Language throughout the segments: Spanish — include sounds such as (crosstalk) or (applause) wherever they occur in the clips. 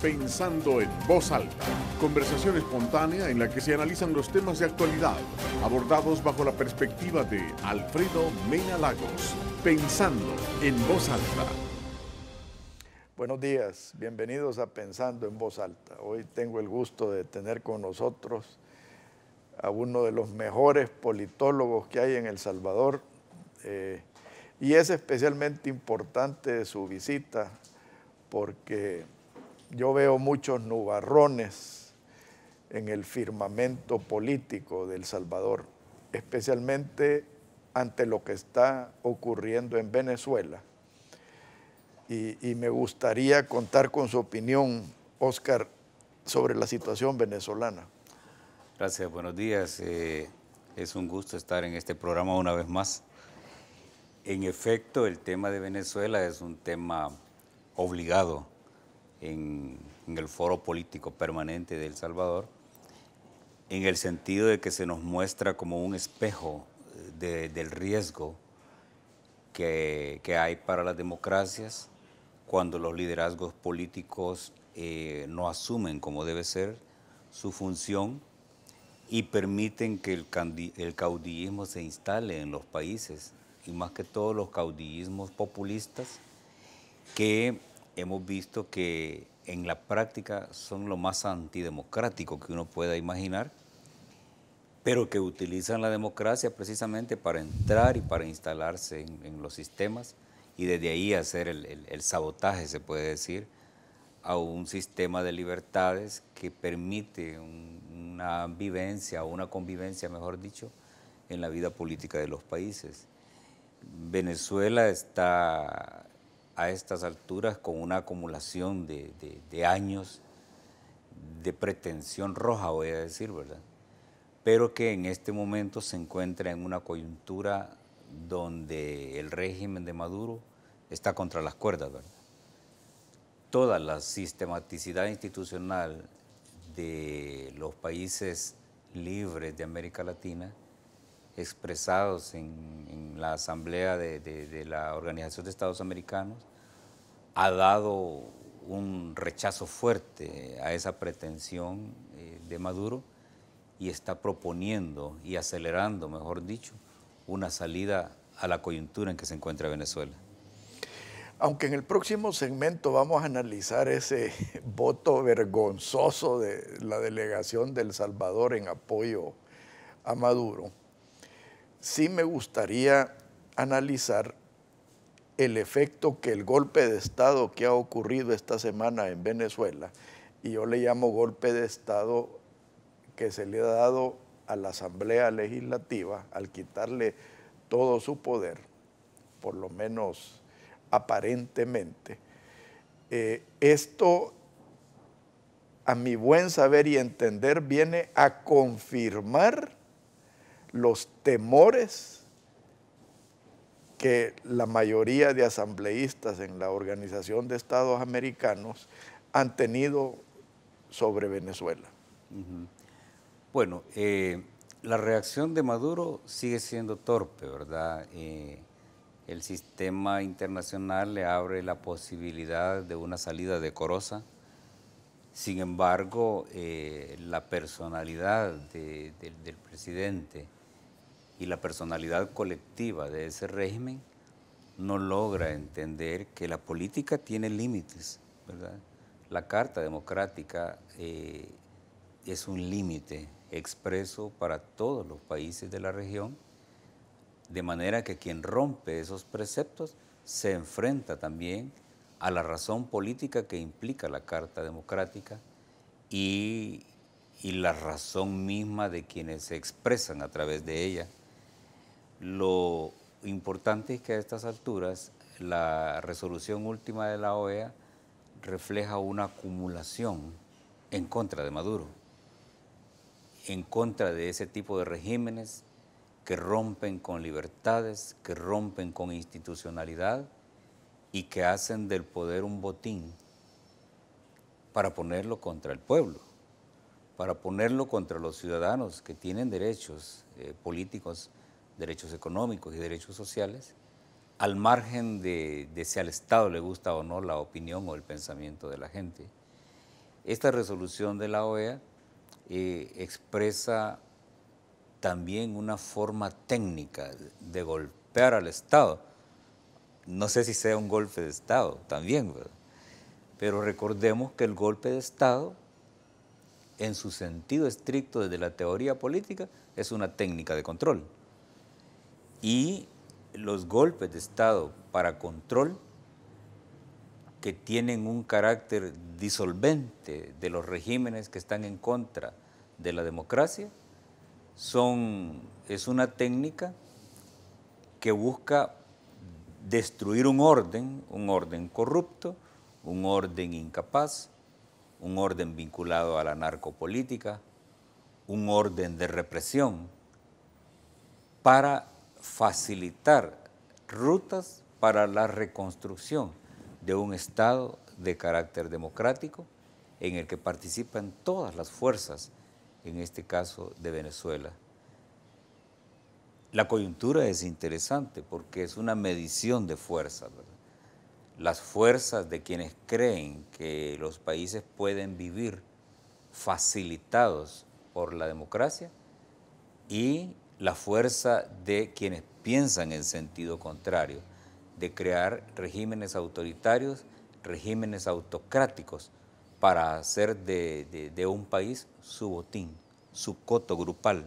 Pensando en voz alta, conversación espontánea en la que se analizan los temas de actualidad, abordados bajo la perspectiva de Alfredo Mena Lagos. Pensando en voz alta. Buenos días, bienvenidos a Pensando en voz alta. Hoy tengo el gusto de tener con nosotros a uno de los mejores politólogos que hay en El Salvador. Eh, y es especialmente importante su visita porque yo veo muchos nubarrones en el firmamento político del Salvador, especialmente ante lo que está ocurriendo en Venezuela. Y, me gustaría contar con su opinión, Oscar, sobre la situación venezolana. Gracias, buenos días. Eh, es un gusto estar en este programa una vez más. En efecto, el tema de Venezuela es un tema obligado en, el foro político permanente de El Salvador, en el sentido de que se nos muestra como un espejo eh, del riesgo que, que, hay para las democracias cuando los liderazgos políticos eh, no asumen como debe ser su función y permiten que el, el caudillismo se instale en los países y más que todo los caudillismos populistas que hemos visto que en la práctica son lo más antidemocrático que uno pueda imaginar, pero que utilizan la democracia precisamente para entrar y para instalarse en, los sistemas y desde ahí hacer el, sabotaje, se puede decir, a un sistema de libertades que permite una vivencia o una convivencia, mejor dicho, en la vida política de los países. Venezuela está a estas alturas con una acumulación de, años de pretensión roja, voy a decir, ¿verdad? Pero que en este momento se encuentra en una coyuntura donde el régimen de Maduro está contra las cuerdas, ¿verdad? Toda la sistematicidad institucional de los países libres de América Latina, expresados en, la Asamblea de, la Organización de Estados Americanos, ha dado un rechazo fuerte a esa pretensión eh, de Maduro y está proponiendo y acelerando, mejor dicho, una salida a la coyuntura en que se encuentra Venezuela. Aunque en el próximo segmento vamos a analizar ese (laughs) voto vergonzoso de la delegación del El Salvador en apoyo a Maduro, sí me gustaría analizar el efecto que el golpe de Estado que ha ocurrido esta semana en Venezuela, y yo le llamo golpe de Estado que se le ha dado a la Asamblea Legislativa al quitarle todo su poder, por lo menos aparentemente, eh, esto a mi buen saber y entender viene a confirmar los temores que la mayoría de asambleístas en la Organización de Estados Americanos han tenido sobre Venezuela. Bueno, eh, la reacción de Maduro sigue siendo torpe, ¿verdad? Eh, el sistema internacional le abre la posibilidad de una salida decorosa. Sin embargo, eh, la personalidad del presidente y la personalidad colectiva de ese régimen no logra entender que la política tiene límites, La Carta Democrática eh, es un límite expreso para todos los países de la región, de manera que quien rompe esos preceptos se enfrenta también a la razón política que implica la Carta Democrática y la razón misma de quienes se expresan a través de ella lo importante es que a estas alturas la resolución última de la OEA refleja una acumulación en contra de Maduro, en contra de ese tipo de regímenes que rompen con libertades, que rompen con institucionalidad y que hacen del poder un botín para ponerlo contra el pueblo, para ponerlo contra los ciudadanos que tienen derechos eh, políticos derechos económicos y derechos sociales, al margen de, si al Estado le gusta o no la opinión o el pensamiento de la gente. Esta resolución de la OEA eh, expresa también una forma técnica de golpear al Estado. No sé si sea un golpe de Estado también, pero recordemos que el golpe de Estado, en su sentido estricto desde la teoría política, es una técnica de control y los golpes de Estado para control que tienen un carácter disolvente de los regímenes que están en contra de la democracia, son, es una técnica que busca destruir un orden, un orden corrupto, un orden incapaz, un orden vinculado a la narcopolítica, un orden de represión, para facilitar rutas para la reconstrucción de un Estado de carácter democrático en el que participan todas las fuerzas, en este caso de Venezuela. La coyuntura es interesante porque es una medición de fuerzas. Las fuerzas de quienes creen que los países pueden vivir facilitados por la democracia y la fuerza de quienes piensan en sentido contrario, de crear regímenes autoritarios, regímenes autocráticos, para hacer de, un país su botín, su coto grupal.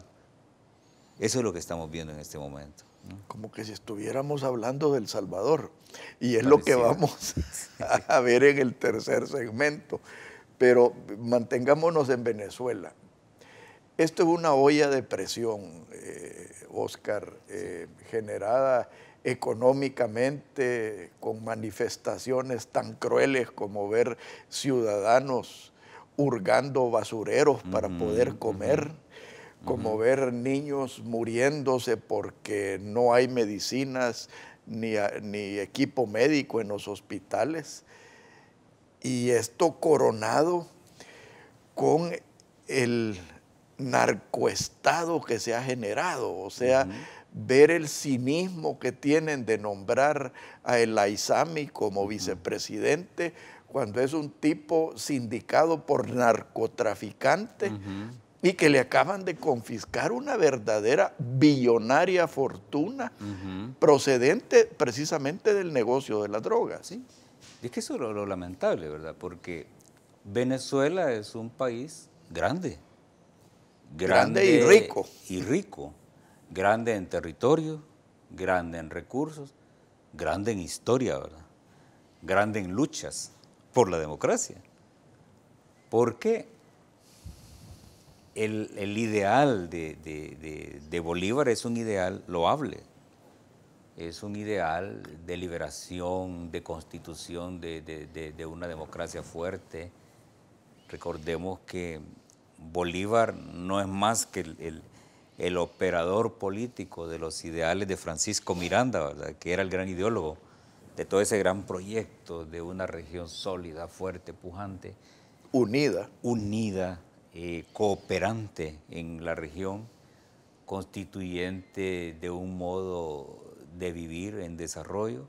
Eso es lo que estamos viendo en este momento. Como que si estuviéramos hablando del Salvador. Y es lo que vamos (laughs) a ver en el tercer segmento. Pero mantengámonos en Venezuela. Esto es una olla de presión, eh, Oscar, eh, generada económicamente con manifestaciones tan crueles como ver ciudadanos hurgando basureros para poder comer, como ver niños muriéndose porque no hay medicinas ni equipo médico en los hospitales. Y esto coronado con el narcoestado que se ha generado, o sea, ver el cinismo que tienen de nombrar a El Aizami como vicepresidente cuando es un tipo sindicado por narcotraficante y que le acaban de confiscar una verdadera billonaria fortuna procedente precisamente del negocio de la droga. ¿sí? es que eso es lo lamentable, ¿verdad? Porque Venezuela es un país grande grande, y rico. Y rico, grande en territorio, grande en recursos, grande en historia, ¿verdad? Grande en luchas por la democracia. Porque el, ideal de, de, Bolívar es un ideal loable, es un ideal de liberación, de constitución, de una democracia fuerte. Recordemos que Bolívar no es más que el, operador político de los ideales de Francisco Miranda, que era el gran ideólogo de todo ese gran proyecto de una región sólida, fuerte, pujante. Unida. Unida, eh, cooperante en la región, constituyente de un modo de vivir en desarrollo.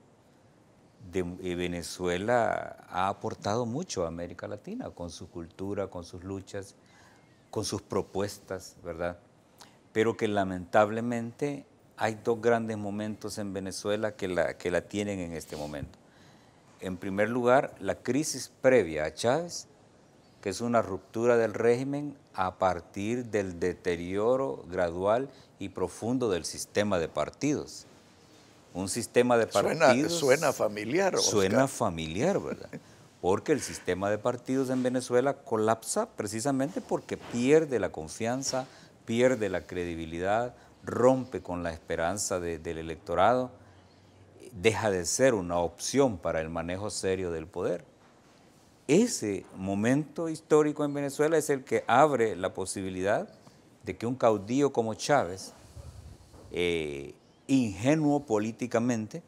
De, eh, Venezuela ha aportado mucho a América Latina con su cultura, con sus luchas, con sus propuestas, ¿verdad? Pero que lamentablemente hay dos grandes momentos en Venezuela que la, que la tienen en este momento. En primer lugar, la crisis previa a Chávez, que es una ruptura del régimen a partir del deterioro gradual y profundo del sistema de partidos. Un sistema de partidos... Suena, familiar. Oscar. Suena familiar, ¿verdad? porque el sistema de partidos en Venezuela colapsa precisamente porque pierde la confianza, pierde la credibilidad, rompe con la esperanza del electorado, deja de ser una opción para el manejo serio del poder. Ese momento histórico en Venezuela es el que abre la posibilidad de que un caudillo como Chávez, eh, ingenuo políticamente,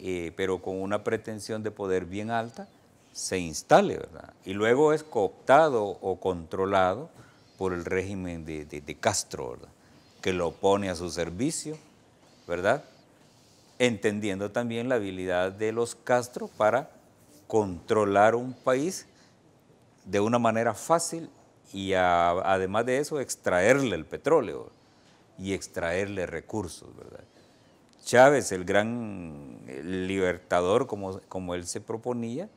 eh, pero con una pretensión de poder bien alta, se instale, ¿verdad? Y luego es cooptado o controlado por el régimen de, de, Castro, ¿verdad? Que lo pone a su servicio, ¿verdad? Entendiendo también la habilidad de los Castro para controlar un país de una manera fácil y además de eso extraerle el petróleo y extraerle recursos, ¿verdad? Chávez, el gran libertador como él se proponía,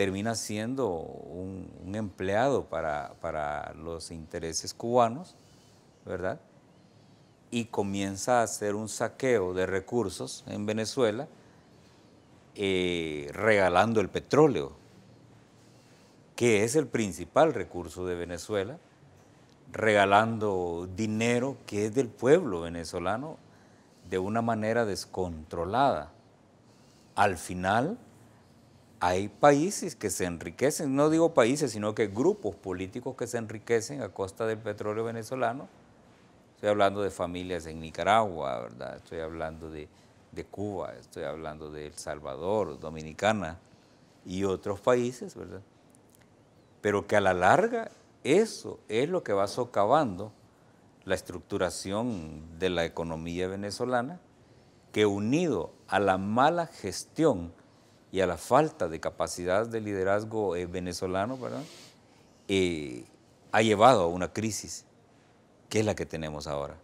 termina siendo un, empleado para, los intereses cubanos, ¿verdad? Y comienza a hacer un saqueo de recursos en Venezuela, eh, regalando el petróleo, que es el principal recurso de Venezuela, regalando dinero que es del pueblo venezolano de una manera descontrolada. Al final, hay países que se enriquecen, no digo países, sino que grupos políticos que se enriquecen a costa del petróleo venezolano. Estoy hablando de familias en Nicaragua, ¿verdad? Estoy hablando de, de Cuba, estoy hablando de El Salvador, Dominicana y otros países, ¿verdad? Pero que a la larga eso es lo que va socavando la estructuración de la economía venezolana, que unido a la mala gestión y a la falta de capacidad de liderazgo eh, venezolano, eh, ha llevado a una crisis, que es la que tenemos ahora.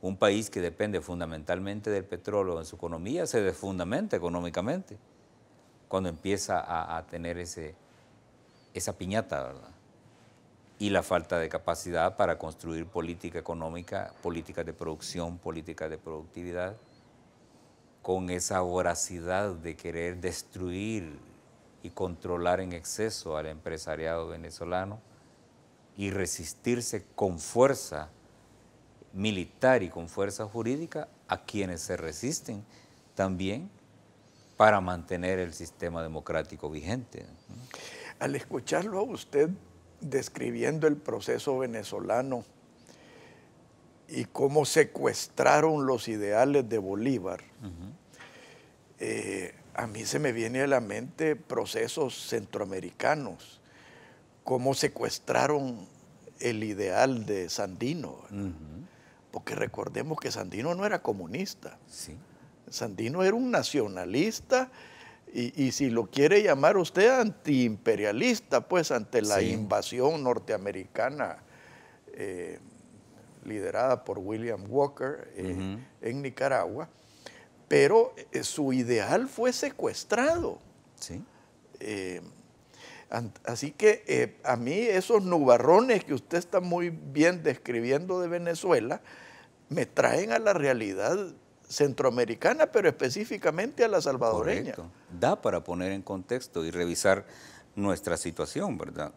Un país que depende fundamentalmente del petróleo en su economía se desfundamenta económicamente cuando empieza a, tener esa piñata, Y la falta de capacidad para construir política económica, política de producción, política de productividad con esa voracidad de querer destruir y controlar en exceso al empresariado venezolano y resistirse con fuerza militar y con fuerza jurídica a quienes se resisten también para mantener el sistema democrático vigente. Al escucharlo a usted describiendo el proceso venezolano y cómo secuestraron los ideales de Bolívar, eh, a mí se me viene a la mente procesos centroamericanos, cómo secuestraron el ideal de Sandino, porque recordemos que Sandino no era comunista. Sandino era un nacionalista y, si lo quiere llamar usted antiimperialista, pues ante la invasión norteamericana eh, liderada por William Walker eh, en Nicaragua pero eh, su ideal fue secuestrado. ¿Sí? Eh, así que eh, a mí esos nubarrones que usted está muy bien describiendo de Venezuela me traen a la realidad centroamericana, pero específicamente a la salvadoreña. Da para poner en contexto y revisar nuestra situación, ¿verdad?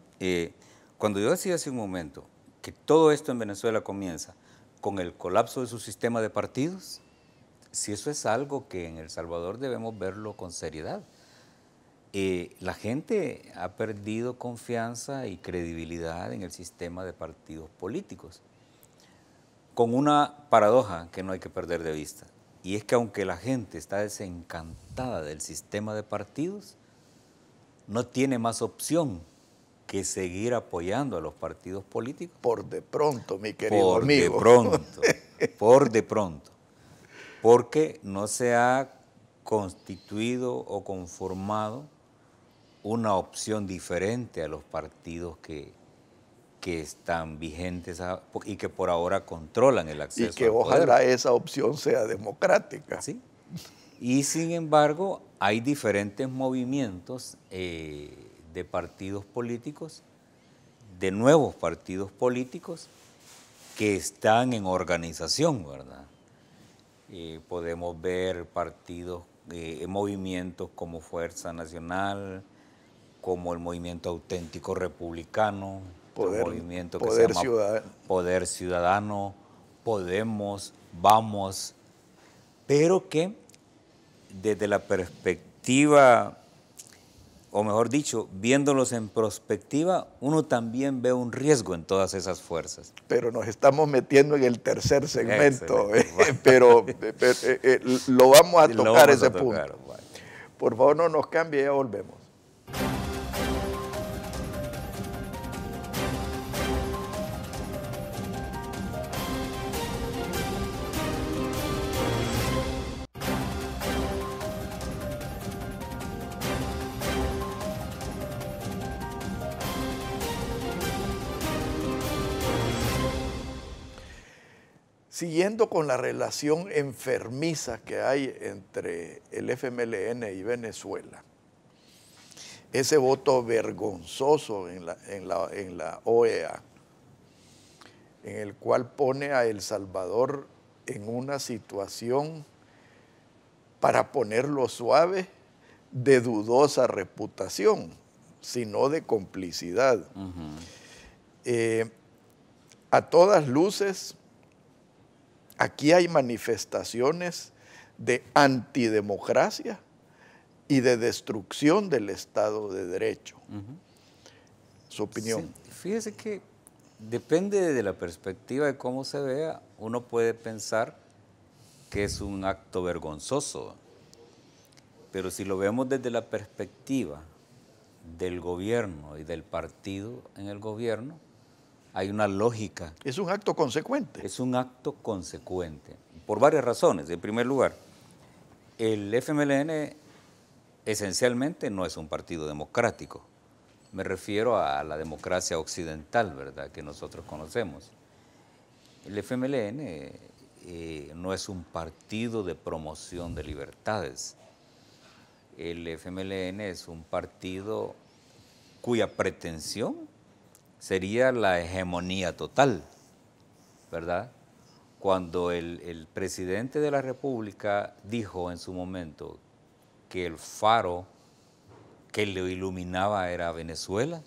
cuando yo decía hace un momento que todo esto en Venezuela comienza con el colapso de su sistema de partidos, si eso es algo que en El Salvador debemos verlo con seriedad. Eh, la gente ha perdido confianza y credibilidad en el sistema de partidos políticos, con una paradoja que no hay que perder de vista, y es que aunque la gente está desencantada del sistema de partidos, no tiene más opción que seguir apoyando a los partidos políticos. Por de pronto, mi querido amigo. Por de pronto, por de pronto porque no se ha constituido o conformado una opción diferente a los partidos que, que están vigentes y que por ahora controlan el acceso. Y que ojalá esa opción sea democrática. Sí. Y sin embargo, hay diferentes movimientos eh, de partidos políticos, de nuevos partidos políticos, que están en organización, ¿verdad? podemos ver partidos, eh, eh, movimientos como Fuerza Nacional, como el movimiento auténtico republicano, movimiento que se llama Poder Ciudadano, Podemos, Vamos, pero que desde la perspectiva o mejor dicho, viéndolos en perspectiva, uno también ve un riesgo en todas esas fuerzas. Pero nos estamos metiendo en el tercer segmento, eh, eh, pero, eh, lo vamos a tocar ese punto. Por favor, no nos cambie, ya volvemos. Siguiendo con la relación enfermiza que hay entre el FMLN y Venezuela, ese voto vergonzoso en la, OEA, e en el cual pone a El Salvador en una situación, para ponerlo suave, de dudosa reputación, sino de complicidad. Eh, a todas luces, Aquí hay manifestaciones de antidemocracia y de destrucción del Estado de Derecho. Su opinión. fíjese que depende de la perspectiva de cómo se vea, uno puede pensar que es un acto vergonzoso, pero si lo vemos desde la perspectiva del gobierno y del partido en el gobierno, hay una lógica. Es un acto consecuente. Es un acto consecuente, por varias razones. En primer lugar, el FMLN esencialmente no es un partido democrático. Me refiero a la democracia occidental, ¿verdad?, que nosotros conocemos. El FMLN eh, no es un partido de promoción de libertades. El FMLN es un partido cuya pretensión sería la hegemonía total, ¿verdad? Cuando el, presidente de la República dijo en su momento que el faro que lo iluminaba era Venezuela,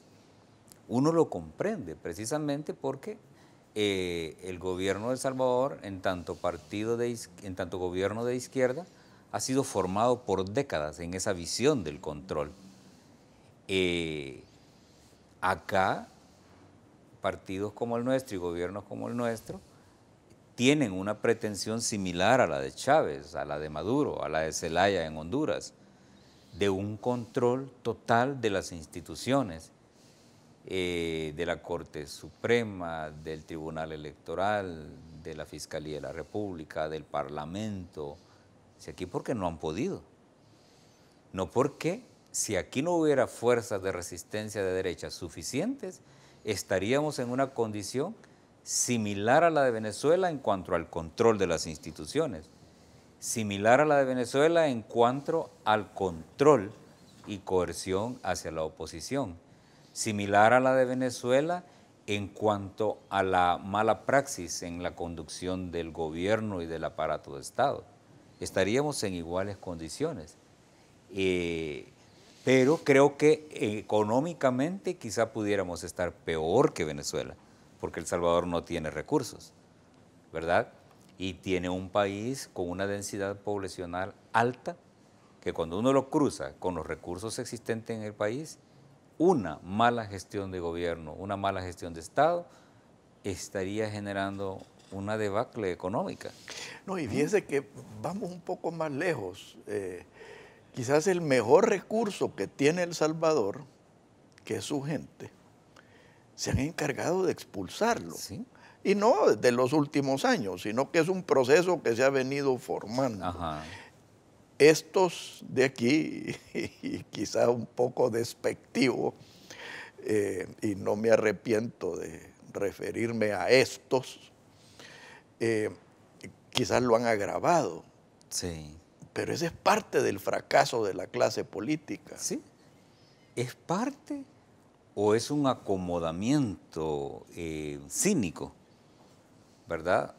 uno lo comprende precisamente porque eh, el gobierno de Salvador, en tanto, partido en tanto gobierno de izquierda, ha sido formado por décadas en esa visión del control. Eh, acá partidos como el nuestro y gobiernos como el nuestro tienen una pretensión similar a la de Chávez, a la de Maduro, a la de Zelaya en Honduras, de un control total de las instituciones, eh, de la Corte Suprema, del Tribunal Electoral, de la Fiscalía de la República, del Parlamento. Si aquí porque no han podido. No porque si aquí no hubiera fuerzas de resistencia de derecha suficientes, estaríamos en una condición similar a la de Venezuela en cuanto al control de las instituciones, similar a la de Venezuela en cuanto al control y coerción hacia la oposición, similar a la de Venezuela en cuanto a la mala praxis en la conducción del gobierno y del aparato de Estado. Estaríamos en iguales condiciones. Eh, pero creo que económicamente quizá pudiéramos estar peor que Venezuela, porque El Salvador no tiene recursos, ¿verdad? Y tiene un país con una densidad poblacional alta, que cuando uno lo cruza con los recursos existentes en el país, una mala gestión de gobierno, una mala gestión de Estado, estaría generando una debacle económica. No, y fíjense que vamos un poco más lejos. Eh, quizás el mejor recurso que tiene El Salvador, que es su gente, se han encargado de expulsarlo. Y no de los últimos años, sino que es un proceso que se ha venido formando. Estos de aquí, (laughs) y quizás un poco despectivo, eh, y no me arrepiento de referirme a estos, eh, quizás lo han agravado. Sí. Pero ese es parte del fracaso de la clase política. Sí. ¿Es parte o es un acomodamiento eh, cínico, verdad?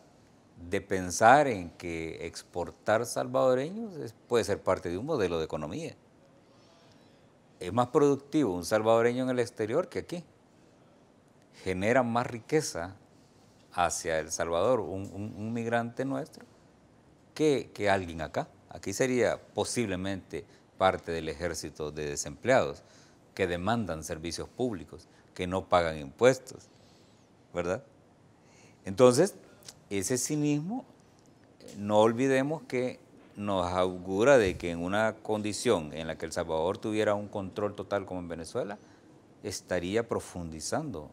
De pensar en que exportar salvadoreños puede ser parte de un modelo de economía. Es más productivo un salvadoreño en el exterior que aquí. Genera más riqueza hacia El Salvador un, migrante nuestro que alguien acá. Aquí sería posiblemente parte del ejército de desempleados que demandan servicios públicos, que no pagan impuestos, ¿verdad? Entonces, ese cinismo, no olvidemos que nos augura de que en una condición en la que El Salvador tuviera un control total como en Venezuela, estaría profundizando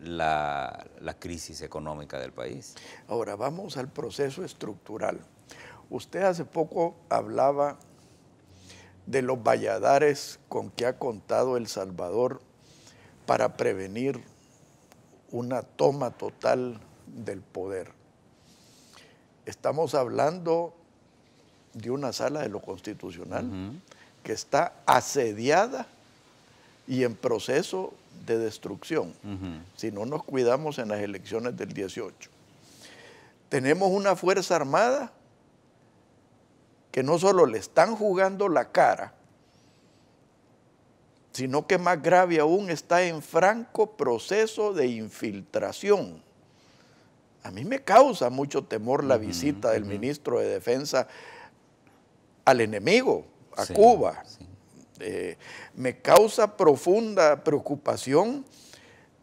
la, crisis económica del país. Ahora vamos al proceso estructural. Usted hace poco hablaba de los valladares con que ha contado El Salvador para prevenir una toma total del poder. Estamos hablando de una sala de lo constitucional que está asediada y en proceso de destrucción, si no nos cuidamos en las elecciones del 18. Tenemos una Fuerza Armada que no solo le están jugando la cara, sino que más grave aún está en franco proceso de infiltración. A mí me causa mucho temor la visita del ministro de Defensa al enemigo, a Cuba. Eh, me causa profunda preocupación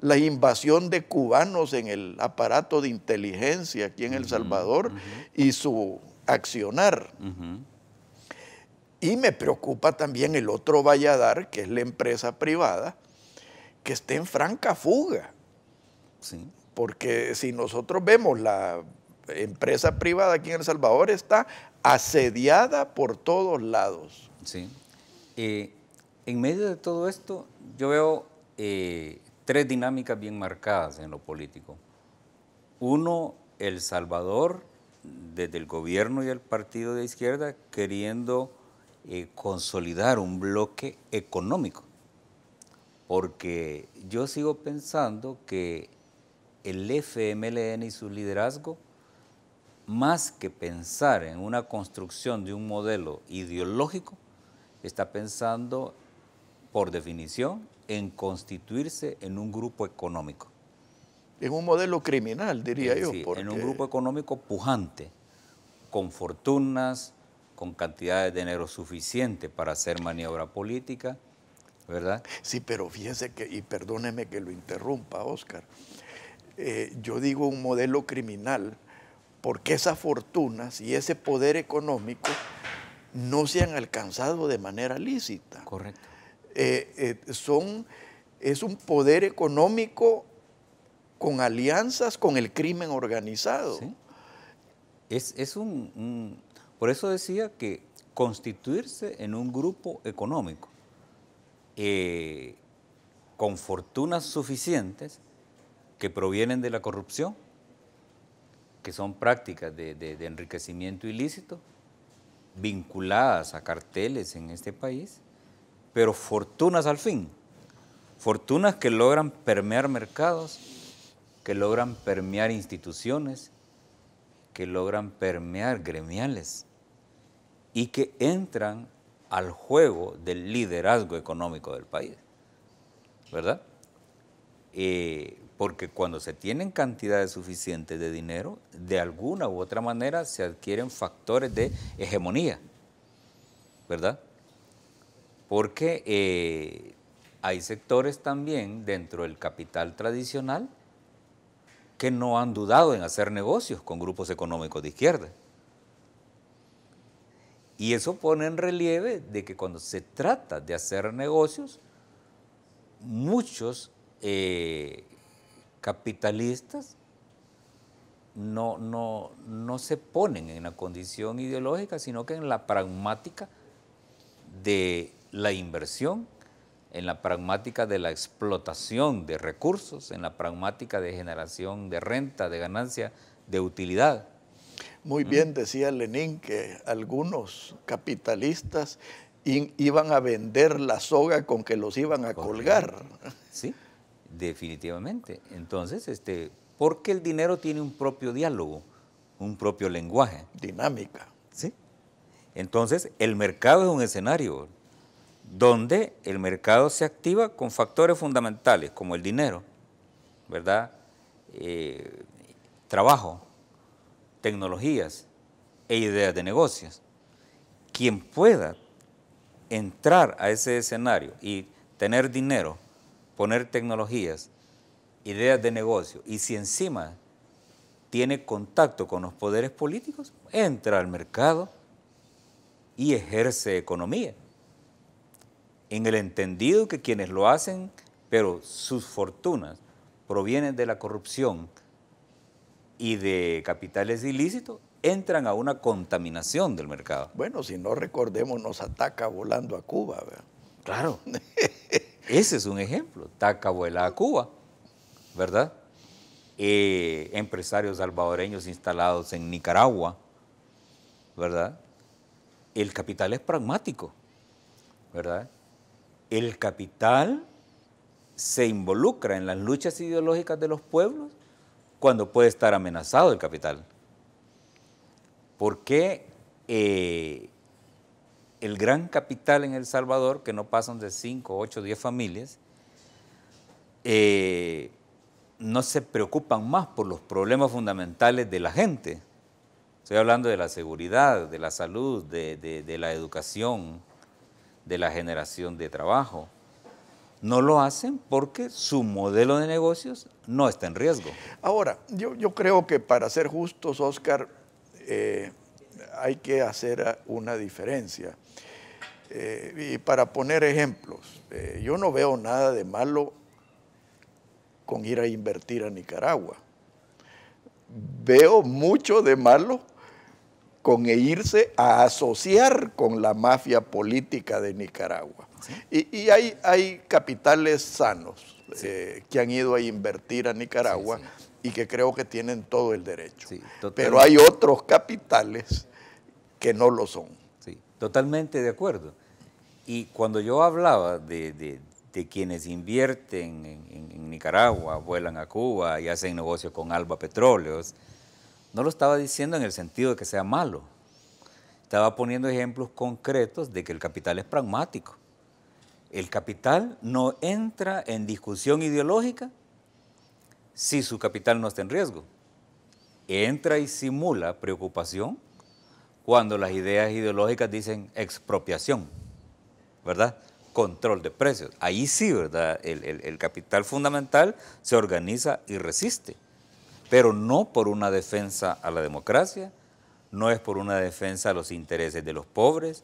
la invasión de cubanos en el aparato de inteligencia aquí en El Salvador y su accionar. Y me preocupa también el otro Valladar, que es la empresa privada, que esté en franca fuga. Porque si nosotros vemos la empresa privada aquí en El Salvador está asediada por todos lados. Eh, en medio de todo esto, yo veo eh, tres dinámicas bien marcadas en lo político. Uno, El Salvador desde el gobierno y el partido de izquierda queriendo eh, consolidar un bloque económico. Porque yo sigo pensando que el FMLN y su liderazgo, más que pensar en una construcción de un modelo ideológico, está pensando, por definición, en constituirse en un grupo económico en un modelo criminal, diría yo. Sí, En un grupo económico pujante, con fortunas, con cantidades de dinero suficiente para hacer maniobra política, ¿verdad? Sí, pero fíjense que, y perdóneme que lo interrumpa, Oscar, eh, yo digo un modelo criminal porque esas fortunas y ese poder económico no se han alcanzado de manera lícita. Correcto. Eh, eh, son, es un poder económico con alianzas con el crimen organizado. Es, un, Por eso decía que constituirse en un grupo económico eh, con fortunas suficientes que provienen de la corrupción, que son prácticas de enriquecimiento ilícito, vinculadas a carteles en este país, pero fortunas al fin, fortunas que logran permear mercados, que logran permear instituciones, que logran permear gremiales y que entran al juego del liderazgo económico del país. ¿Verdad? Eh, porque cuando se tienen cantidades suficientes de dinero, de alguna u otra manera se adquieren factores de hegemonía. ¿Verdad? Porque eh, hay sectores también dentro del capital tradicional que no han dudado en hacer negocios con grupos económicos de izquierda. Y eso pone en relieve de que cuando se trata de hacer negocios, muchos eh, capitalistas no, no, no, se ponen en la condición ideológica, sino que en la pragmática de la inversión en la pragmática de la explotación de recursos, en la pragmática de generación de renta, de ganancia, de utilidad. Muy bien decía Lenin que algunos capitalistas iban a vender la soga con que los iban a colgar. Sí, definitivamente. Entonces, este, porque el dinero tiene un propio diálogo, un propio lenguaje. Dinámica. Sí. Entonces, el mercado es un escenario, donde el mercado se activa con factores fundamentales como el dinero, ¿verdad? Eh, trabajo, tecnologías e ideas de negocios. Quien pueda entrar a ese escenario y tener dinero, poner tecnologías, ideas de negocio, y si encima tiene contacto con los poderes políticos, entra al mercado y ejerce economía en el entendido que quienes lo hacen, pero sus fortunas provienen de la corrupción y de capitales ilícitos, entran a una contaminación del mercado. Bueno, si no recordemos, nos ataca volando a Cuba. ¿verdad? Claro. (laughs) Ese es un ejemplo. Taca vuela a Cuba, ¿verdad? Eh, empresarios salvadoreños instalados en Nicaragua, ¿verdad? El capital es pragmático, ¿verdad? el capital se involucra en las luchas ideológicas de los pueblos cuando puede estar amenazado el capital. Porque eh, el gran capital en El Salvador, que no pasan de 5, 8, 10 familias, eh, no se preocupan más por los problemas fundamentales de la gente. Estoy hablando de la seguridad, de la salud, de la educación, de la generación de trabajo. No lo hacen porque su modelo de negocios no está en riesgo. Ahora, yo, creo que para ser justos, Oscar, eh, hay que hacer una diferencia. Eh, y para poner ejemplos, eh, yo no veo nada de malo con ir a invertir a Nicaragua. Veo mucho de malo con e irse a asociar con la mafia política de Nicaragua. Y, hay, hay, capitales sanos eh, que han ido a invertir a Nicaragua y que creo que tienen todo el derecho. Pero hay otros capitales que no lo son. Sí, totalmente de acuerdo. Y cuando yo hablaba de, quienes invierten en, en, Nicaragua, vuelan a Cuba y hacen negocios con Alba Petróleos, no lo estaba diciendo en el sentido de que sea malo. Estaba poniendo ejemplos concretos de que el capital es pragmático. El capital no entra en discusión ideológica si su capital no está en riesgo. Entra y simula preocupación cuando las ideas ideológicas dicen expropiación, ¿verdad? Control de precios. Ahí sí, ¿verdad? El, el capital fundamental se organiza y resiste pero no por una defensa a la democracia, no es por una defensa a los intereses de los pobres,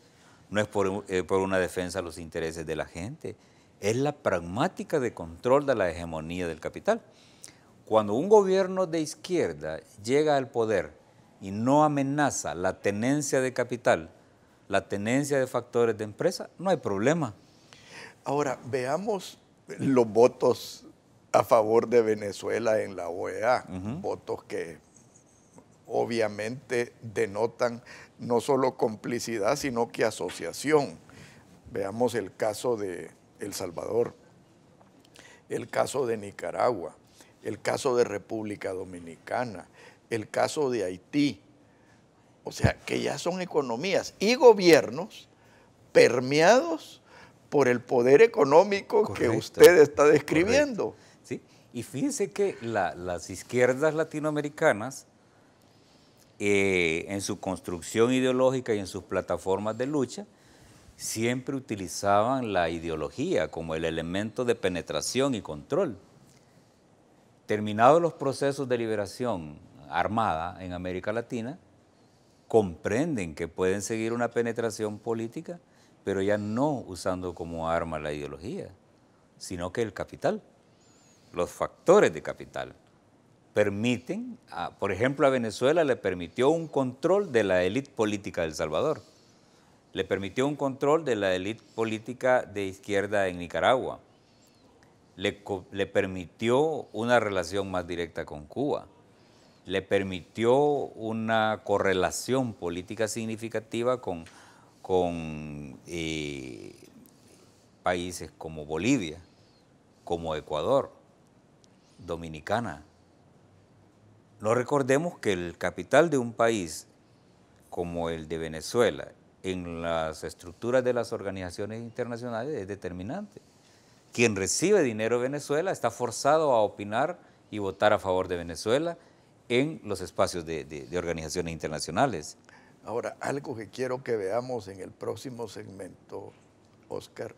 no es eh, por, una defensa a los intereses de la gente, es la pragmática de control de la hegemonía del capital. Cuando un gobierno de izquierda llega al poder y no amenaza la tenencia de capital, la tenencia de factores de empresa, no hay problema. Ahora, veamos los votos a favor de Venezuela en la OEA, votos que obviamente denotan no solo complicidad, sino que asociación. Veamos el caso de El Salvador, el caso de Nicaragua, el caso de República Dominicana, el caso de Haití. O sea, que ya son economías y gobiernos permeados por el poder económico que usted está describiendo. Y fíjense que las izquierdas latinoamericanas, eh, en su construcción ideológica y en sus plataformas de lucha, siempre utilizaban la ideología como el elemento de penetración y control. Terminados los procesos de liberación armada en América Latina, comprenden que pueden seguir una penetración política, pero ya no usando como arma la ideología, sino que el capital los factores de capital permiten, por ejemplo, a Venezuela le permitió un control de la élite política de El Salvador, le permitió un control de la élite política de izquierda en Nicaragua, le, permitió una relación más directa con Cuba, le permitió una correlación política significativa con, eh, países como Bolivia, como Ecuador dominicana. No recordemos que el capital de un país como el de Venezuela en las estructuras de las organizaciones internacionales es determinante. Quien recibe dinero de Venezuela está forzado a opinar y votar a favor de Venezuela en los espacios de, organizaciones internacionales. Ahora, algo que quiero que veamos en el próximo segmento, Oscar,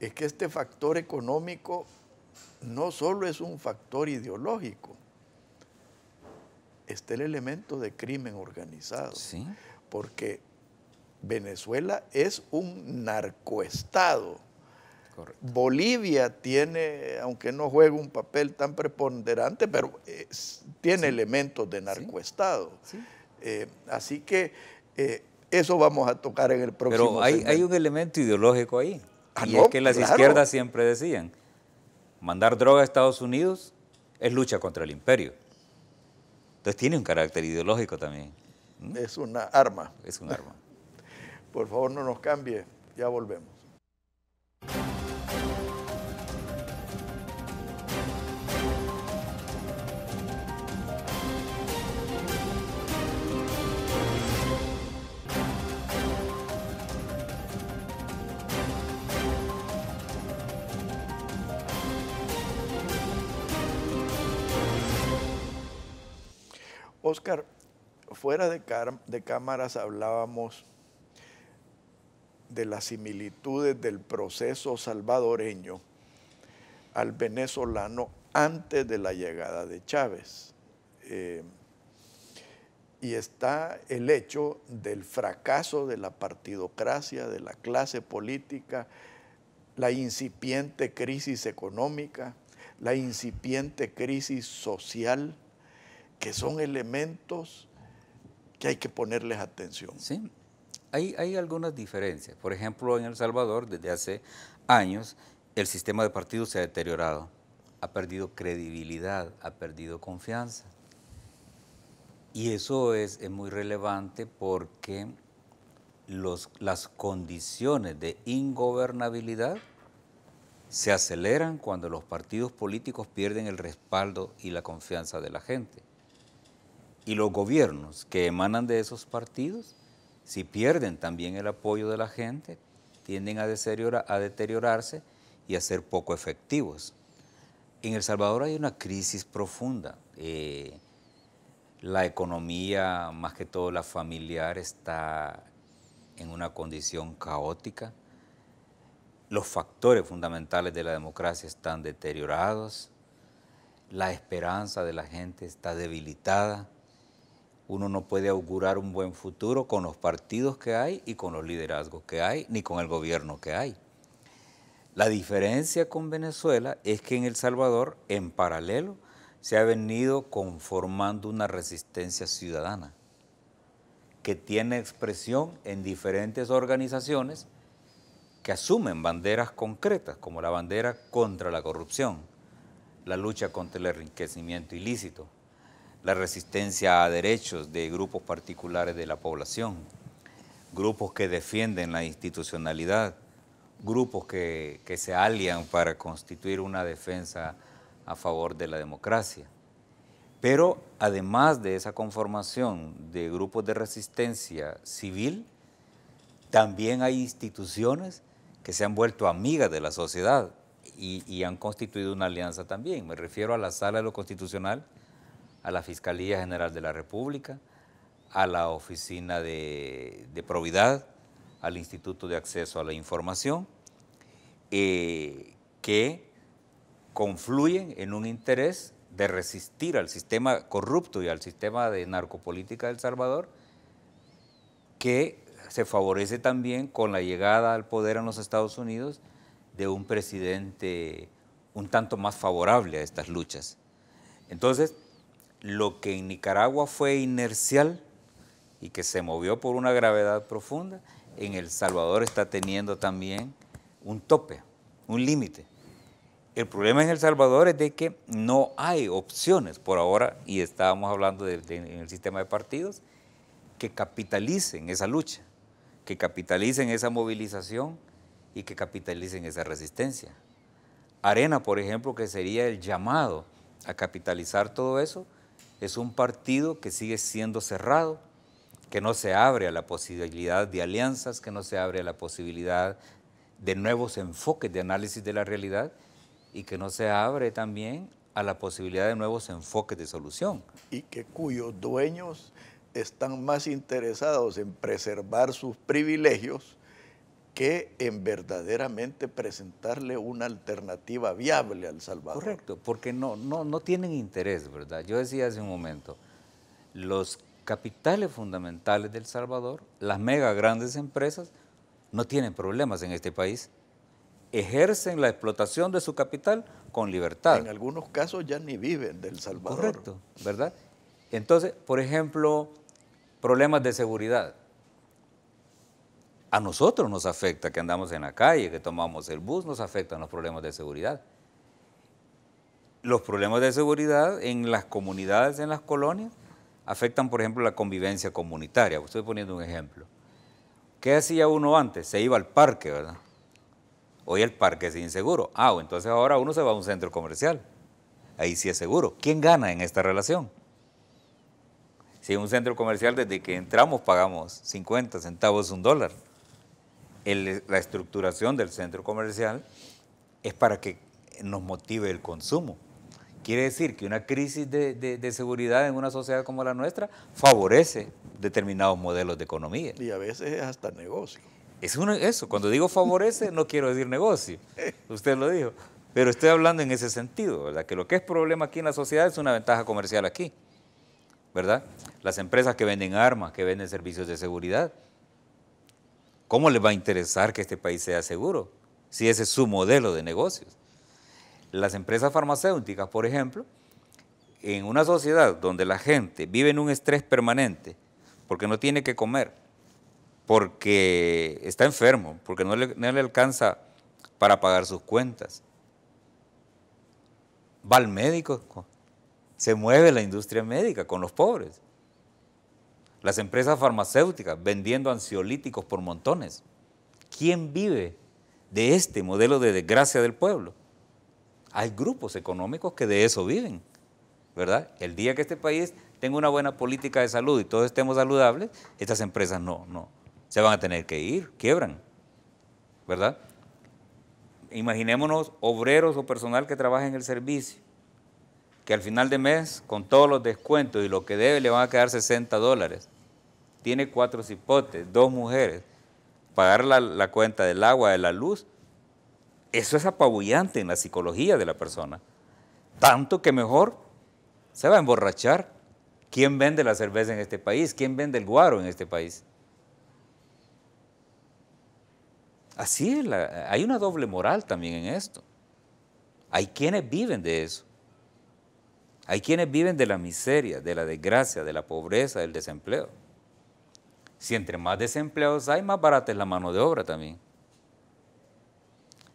es que este factor económico no solo es un factor ideológico, está el elemento de crimen organizado. Porque Venezuela es un narcoestado. Bolivia tiene, aunque no juega un papel tan preponderante, pero tiene elementos de narcoestado. Eh, así que eh, eso vamos a tocar en el próximo. Pero hay, un elemento ideológico ahí. Ah, y es que las izquierdas siempre decían, mandar droga a Estados Unidos es lucha contra el imperio. Entonces tiene un carácter ideológico también. ¿Mm? Es una arma. Es un arma. (laughs) Por favor, no nos cambie, ya volvemos. Oscar, fuera de, cámaras hablábamos de las similitudes del proceso salvadoreño al venezolano antes de la llegada de Chávez. Eh, y está el hecho del fracaso de la partidocracia, de la clase política, la incipiente crisis económica, la incipiente crisis social, que son elementos que hay que ponerles atención. Sí, hay, algunas diferencias. Por ejemplo, en El Salvador, desde hace años, el sistema de partidos se ha deteriorado, ha perdido credibilidad, ha perdido confianza. Y eso es, muy relevante porque las condiciones de ingobernabilidad se aceleran cuando los partidos políticos pierden el respaldo y la confianza de la gente. Y los gobiernos que emanan de esos partidos, si pierden también el apoyo de la gente, tienden a, deteriorarse y a ser poco efectivos. En El Salvador hay una crisis profunda. Eh, la economía, más que todo la familiar, está en una condición caótica. Los factores fundamentales de la democracia están deteriorados. La esperanza de la gente está debilitada uno no puede augurar un buen futuro con los partidos que hay y con los liderazgos que hay, ni con el gobierno que hay. La diferencia con Venezuela es que en El Salvador, en paralelo, se ha venido conformando una resistencia ciudadana que tiene expresión en diferentes organizaciones que asumen banderas concretas, como la bandera contra la corrupción, la lucha contra el enriquecimiento ilícito, la resistencia a derechos de grupos particulares de la población, grupos que defienden la institucionalidad, grupos que, se alian para constituir una defensa a favor de la democracia. Pero además de esa conformación de grupos de resistencia civil, también hay instituciones que se han vuelto amigas de la sociedad y, y han constituido una alianza también. Me refiero a la Sala de lo Constitucional, a la Fiscalía General de la República, a la Oficina de, de Probidad, al Instituto de Acceso a la Información, eh, que confluyen en un interés de resistir al sistema corrupto y al sistema de narcopolítica del Salvador, que se favorece también con la llegada al poder en los Estados Unidos de un presidente un tanto más favorable a estas luchas. Entonces, lo que en Nicaragua fue inercial y que se movió por una gravedad profunda, en El Salvador está teniendo también un tope, un límite. El problema en El Salvador es de que no hay opciones por ahora, y estábamos hablando del el sistema de partidos, que capitalicen esa lucha, que capitalicen esa movilización y que capitalicen esa resistencia. Arena, por ejemplo, que sería el llamado a capitalizar todo eso, es un partido que sigue siendo cerrado, que no se abre a la posibilidad de alianzas, que no se abre a la posibilidad de nuevos enfoques de análisis de la realidad y que no se abre también a la posibilidad de nuevos enfoques de solución. Y que cuyos dueños están más interesados en preservar sus privilegios que en verdaderamente presentarle una alternativa viable al Salvador. Correcto, porque no, no, no tienen interés, ¿verdad? Yo decía hace un momento, los capitales fundamentales del Salvador, las mega grandes empresas, no tienen problemas en este país. Ejercen la explotación de su capital con libertad. En algunos casos ya ni viven del Salvador. Correcto, ¿verdad? Entonces, por ejemplo, problemas de seguridad a nosotros nos afecta que andamos en la calle, que tomamos el bus, nos afectan los problemas de seguridad. Los problemas de seguridad en las comunidades, en las colonias, afectan, por ejemplo, la convivencia comunitaria. Estoy poniendo un ejemplo. ¿Qué hacía uno antes? Se iba al parque, ¿verdad? Hoy el parque es inseguro. Ah, entonces ahora uno se va a un centro comercial. Ahí sí es seguro. ¿Quién gana en esta relación? Si en un centro comercial desde que entramos pagamos 50 centavos un dólar la estructuración del centro comercial es para que nos motive el consumo. Quiere decir que una crisis de, seguridad en una sociedad como la nuestra favorece determinados modelos de economía. Y a veces es hasta negocio. Es eso, cuando digo favorece no quiero decir negocio, (laughs) usted lo dijo, pero estoy hablando en ese sentido, ¿verdad? Que lo que es problema aquí en la sociedad es una ventaja comercial aquí, ¿verdad? Las empresas que venden armas, que venden servicios de seguridad, ¿Cómo les va a interesar que este país sea seguro si ese es su modelo de negocios? Las empresas farmacéuticas, por ejemplo, en una sociedad donde la gente vive en un estrés permanente porque no tiene que comer, porque está enfermo, porque no le, no le alcanza para pagar sus cuentas, va al médico, se mueve la industria médica con los pobres. Las empresas farmacéuticas vendiendo ansiolíticos por montones. ¿Quién vive de este modelo de desgracia del pueblo? Hay grupos económicos que de eso viven, ¿verdad? El día que este país tenga una buena política de salud y todos estemos saludables, estas empresas no, no. Se van a tener que ir, quiebran, ¿verdad? Imaginémonos obreros o personal que trabaja en el servicio que al final de mes, con todos los descuentos y lo que debe, le van a quedar 60 dólares. Tiene cuatro cipotes, dos mujeres. Pagar la, cuenta del agua, de la luz, eso es apabullante en la psicología de la persona. Tanto que mejor se va a emborrachar. ¿Quién vende la cerveza en este país? ¿Quién vende el guaro en este país? Así es, hay una doble moral también en esto. Hay quienes viven de eso. Hay quienes viven de la miseria, de la desgracia, de la pobreza, del desempleo. Si entre más desempleados hay, más barata es la mano de obra también.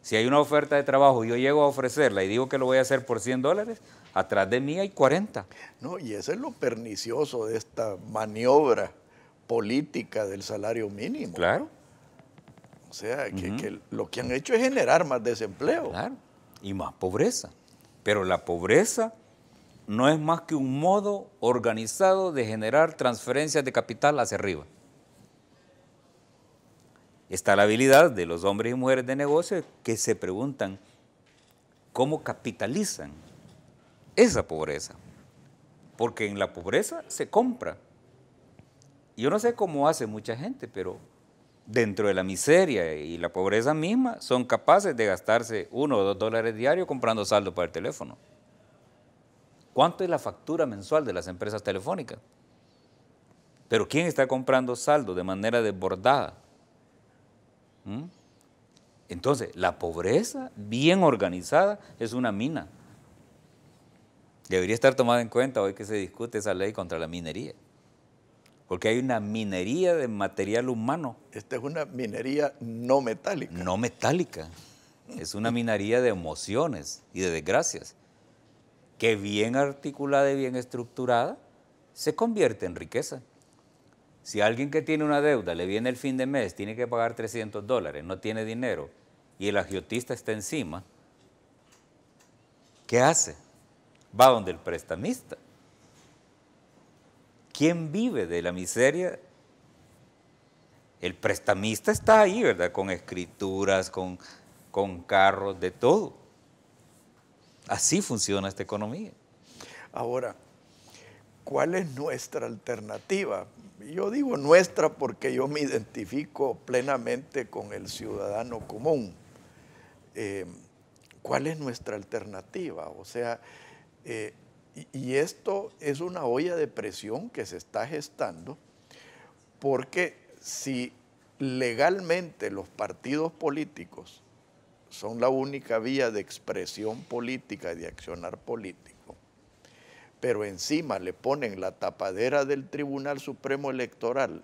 Si hay una oferta de trabajo y yo llego a ofrecerla y digo que lo voy a hacer por 100 dólares, atrás de mí hay 40. No, y eso es lo pernicioso de esta maniobra política del salario mínimo. Claro. O sea, que, que lo que han hecho es generar más desempleo. Claro, y más pobreza. Pero la pobreza no es más que un modo organizado de generar transferencias de capital hacia arriba. Está la habilidad de los hombres y mujeres de negocio que se preguntan cómo capitalizan esa pobreza. Porque en la pobreza se compra. Yo no sé cómo hace mucha gente, pero dentro de la miseria y la pobreza misma son capaces de gastarse uno o dos dólares diarios comprando saldo para el teléfono. ¿Cuánto es la factura mensual de las empresas telefónicas? Pero ¿quién está comprando saldo de manera desbordada? ¿Mm? Entonces, la pobreza bien organizada es una mina. Debería estar tomada en cuenta hoy que se discute esa ley contra la minería. Porque hay una minería de material humano. Esta es una minería no metálica. No metálica. Es una minería de emociones y de desgracias que bien articulada y bien estructurada se convierte en riqueza. Si alguien que tiene una deuda le viene el fin de mes, tiene que pagar 300 dólares, no tiene dinero y el agiotista está encima, ¿qué hace? Va donde el prestamista. ¿Quién vive de la miseria? El prestamista está ahí, ¿verdad? Con escrituras, con, con carros, de todo. Así funciona esta economía. Ahora, ¿cuál es nuestra alternativa? Yo digo nuestra porque yo me identifico plenamente con el ciudadano común. Eh, ¿Cuál es nuestra alternativa? O sea, eh, y esto es una olla de presión que se está gestando porque si legalmente los partidos políticos son la única vía de expresión política y de accionar político, pero encima le ponen la tapadera del Tribunal Supremo Electoral,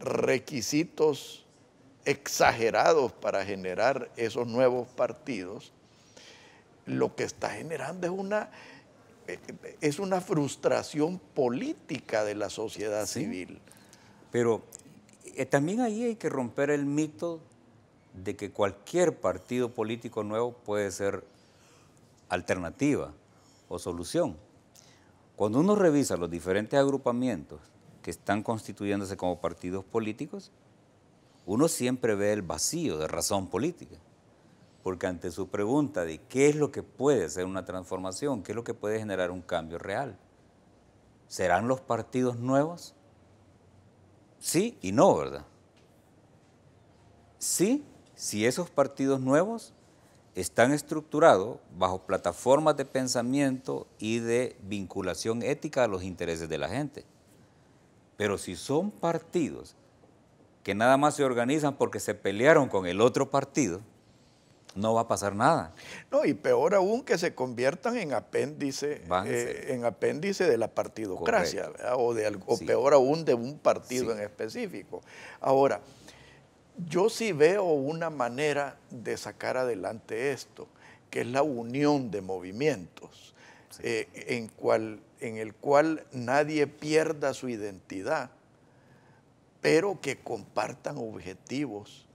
requisitos exagerados para generar esos nuevos partidos, lo que está generando es una, eh, es una frustración política de la sociedad civil. Pero eh, también ahí hay que romper el mito de que cualquier partido político nuevo puede ser alternativa o solución. Cuando uno revisa los diferentes agrupamientos que están constituyéndose como partidos políticos, uno siempre ve el vacío de razón política. Porque ante su pregunta de qué es lo que puede ser una transformación, qué es lo que puede generar un cambio real, ¿serán los partidos nuevos? Sí y no, ¿verdad? Sí, si esos partidos nuevos están estructurados bajo plataformas de pensamiento y de vinculación ética a los intereses de la gente. Pero si son partidos que nada más se organizan porque se pelearon con el otro partido, no va a pasar nada. No, y peor aún que se conviertan en apéndice, eh, en apéndice de la partidocracia, o, de, peor aún de un partido en específico. Ahora, yo sí veo una manera de sacar adelante esto, que es la unión de movimientos, eh, en, el cual nadie pierda su identidad, pero que compartan objetivos,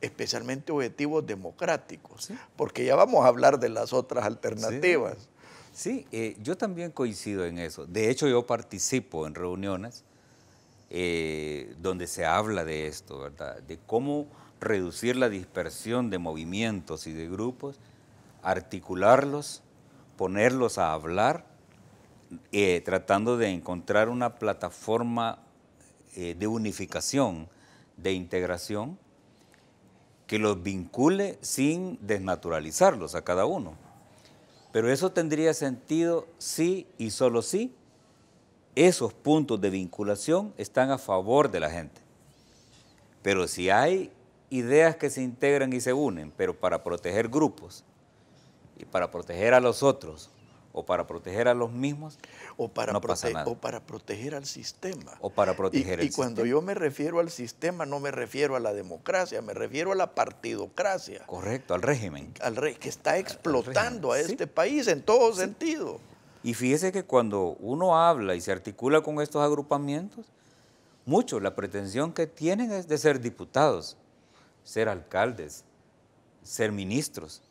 especialmente objetivos democráticos, porque ya vamos a hablar de las otras alternativas. Sí, eh, yo también coincido en eso. De hecho, yo participo en reuniones eh, donde se habla de esto, De cómo reducir la dispersión de movimientos y de grupos, articularlos, ponerlos a hablar, eh, tratando de encontrar una plataforma eh, de unificación, de integración, que los vincule sin desnaturalizarlos a cada uno. Pero eso tendría sentido sí y solo sí esos puntos de vinculación están a favor de la gente. Pero si hay ideas que se integran y se unen, pero para proteger grupos y para proteger a los otros o para proteger a los mismos, o para, O para proteger al sistema. O para proteger y, y cuando yo me refiero al sistema, no me refiero a la democracia, me refiero a la partidocracia. Correcto, al régimen. Al rey que está explotando a este país en todo sentido. Y fíjese que cuando uno habla y se articula con estos agrupamientos, muchos la pretensión que tienen es de ser diputados, ser alcaldes, ser ministros.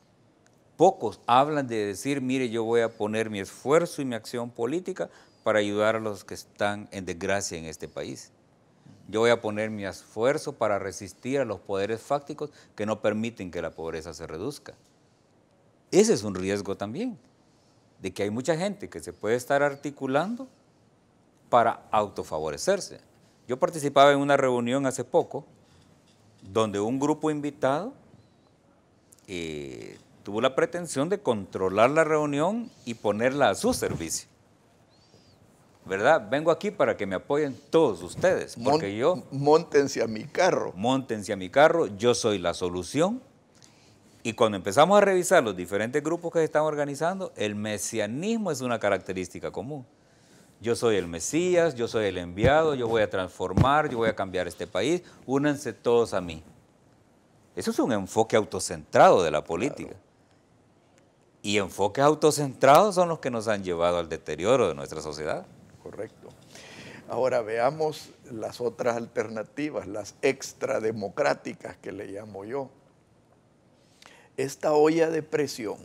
Pocos hablan de decir, mire, yo voy a poner mi esfuerzo y mi acción política para ayudar a los que están en desgracia en este país. Yo voy a poner mi esfuerzo para resistir a los poderes fácticos que no permiten que la pobreza se reduzca. Ese es un riesgo también de que hay mucha gente que se puede estar articulando para autofavorecerse. Yo participaba en una reunión hace poco donde un grupo invitado eh, tuvo la pretensión de controlar la reunión y ponerla a su servicio. ¿Verdad? Vengo aquí para que me apoyen todos ustedes, porque yo... Móntense a mi carro. Móntense a mi carro, yo soy la solución y cuando empezamos a revisar los diferentes grupos que se están organizando, el mesianismo es una característica común. Yo soy el Mesías, yo soy el enviado, yo voy a transformar, yo voy a cambiar este país, únanse todos a mí. Eso es un enfoque autocentrado de la política. Y enfoques autocentrados son los que nos han llevado al deterioro de nuestra sociedad. Correcto. Ahora veamos las otras alternativas, las extrademocráticas que le llamo yo esta olla de presión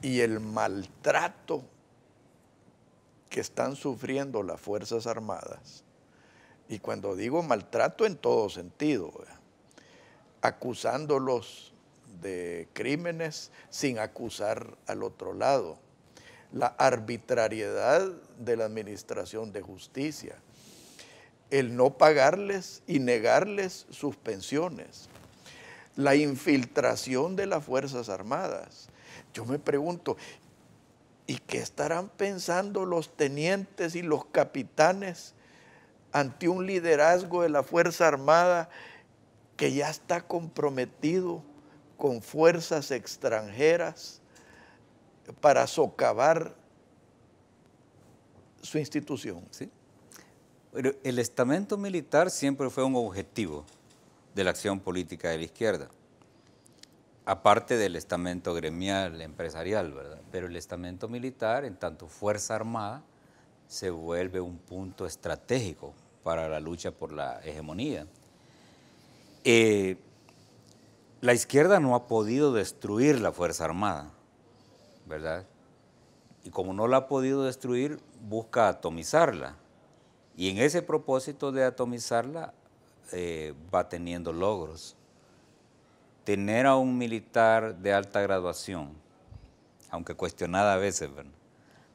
y el maltrato que están sufriendo las Fuerzas Armadas, y cuando digo maltrato en todo sentido, acusándolos de crímenes sin acusar al otro lado, la arbitrariedad de la Administración de Justicia, el no pagarles y negarles sus pensiones, la infiltración de las Fuerzas Armadas. Yo me pregunto, ¿y qué estarán pensando los tenientes y los capitanes ante un liderazgo de la Fuerza Armada que ya está comprometido con fuerzas extranjeras para socavar su institución? Sí. Pero el estamento militar siempre fue un objetivo de la acción política de la izquierda, aparte del estamento gremial, empresarial, ¿verdad? Pero el estamento militar, en tanto Fuerza Armada, se vuelve un punto estratégico para la lucha por la hegemonía. Eh, la izquierda no ha podido destruir la Fuerza Armada, ¿verdad? Y como no la ha podido destruir, busca atomizarla. Y en ese propósito de atomizarla eh, va teniendo logros. Tener a un militar de alta graduación, aunque cuestionada a veces,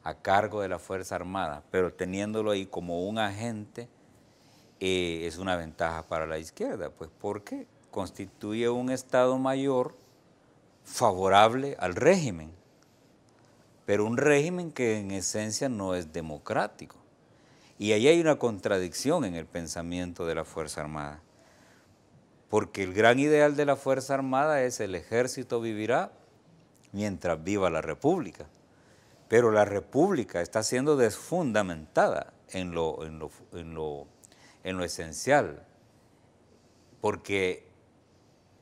a cargo de la Fuerza Armada, pero teniéndolo ahí como un agente, eh, es una ventaja para la izquierda, pues porque constituye un Estado mayor favorable al régimen, pero un régimen que en esencia no es democrático. Y ahí hay una contradicción en el pensamiento de la Fuerza Armada, porque el gran ideal de la Fuerza Armada es el ejército vivirá mientras viva la República, pero la República está siendo desfundamentada en lo, esencial, porque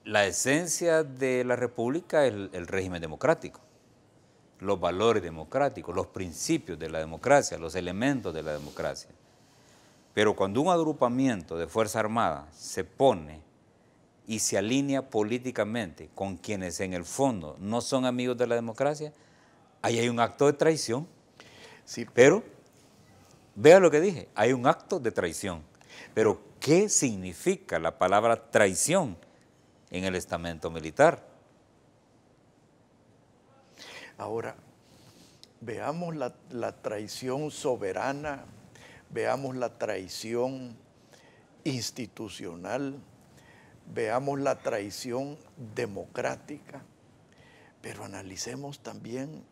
la esencia de la República es el régimen democrático los valores democráticos, los principios de la democracia, los elementos de la democracia. Pero cuando un agrupamiento de Fuerza Armada se pone y se alinea políticamente con quienes en el fondo no son amigos de la democracia, ahí hay un acto de traición. Sí. Pero, vea lo que dije, hay un acto de traición. Pero, ¿qué significa la palabra traición en el estamento militar? Ahora, veamos la, traición soberana, veamos la traición institucional, veamos la traición democrática, pero analicemos también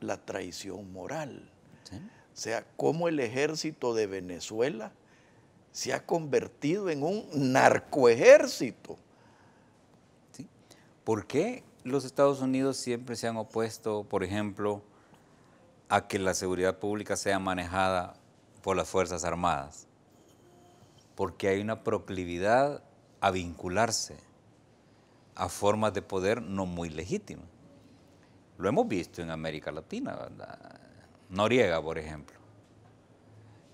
la traición moral. O sea, cómo el ejército de Venezuela se ha convertido en un narcoejército. ¿Sí? ¿Por qué los Estados Unidos siempre se han opuesto, por ejemplo, a que la seguridad pública sea manejada por las Fuerzas Armadas, porque hay una proclividad a vincularse a formas de poder no muy legítimas. Lo hemos visto en América Latina, Noriega, por ejemplo.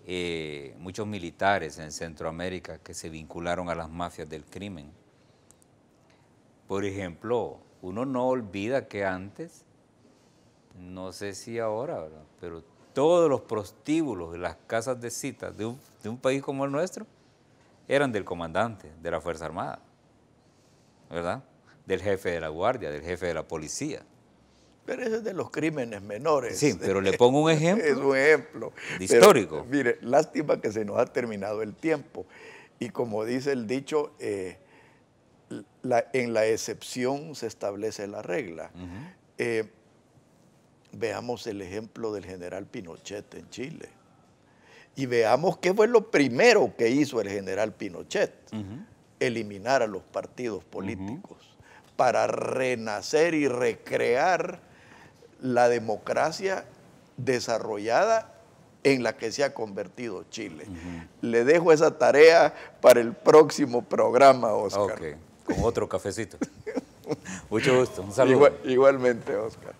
Eh, muchos militares en Centroamérica que se vincularon a las mafias del crimen. Por ejemplo, uno no olvida que antes, no sé si ahora, pero todos los prostíbulos de las casas de citas de un, país como el nuestro eran del comandante de la Fuerza Armada, ¿verdad? Del jefe de la guardia, del jefe de la policía. Pero ese es de los crímenes menores. Sí, pero le pongo un (laughs) ejemplo. es un ejemplo. Histórico. mire, lástima que se nos ha terminado el tiempo. Y como dice el dicho, eh, en la excepción se establece la regla. Eh, veamos el ejemplo del general Pinochet en Chile. Y veamos qué fue lo primero que hizo el general Pinochet. Eliminar a los partidos políticos para renacer y recrear la democracia desarrollada en la que se ha convertido Chile. Le dejo esa tarea para el próximo programa, Oscar con otro cafecito. Mucho gusto, un saludo. igualmente, Oscar.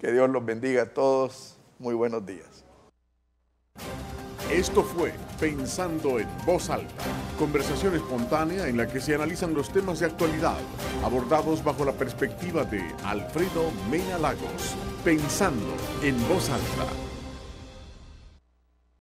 Que Dios los bendiga a todos. Muy buenos días. Esto fue Pensando en Voz Alta, conversación espontánea en la que se analizan los temas de actualidad, abordados bajo la perspectiva de Alfredo Mena Lagos. Pensando en Voz Alta.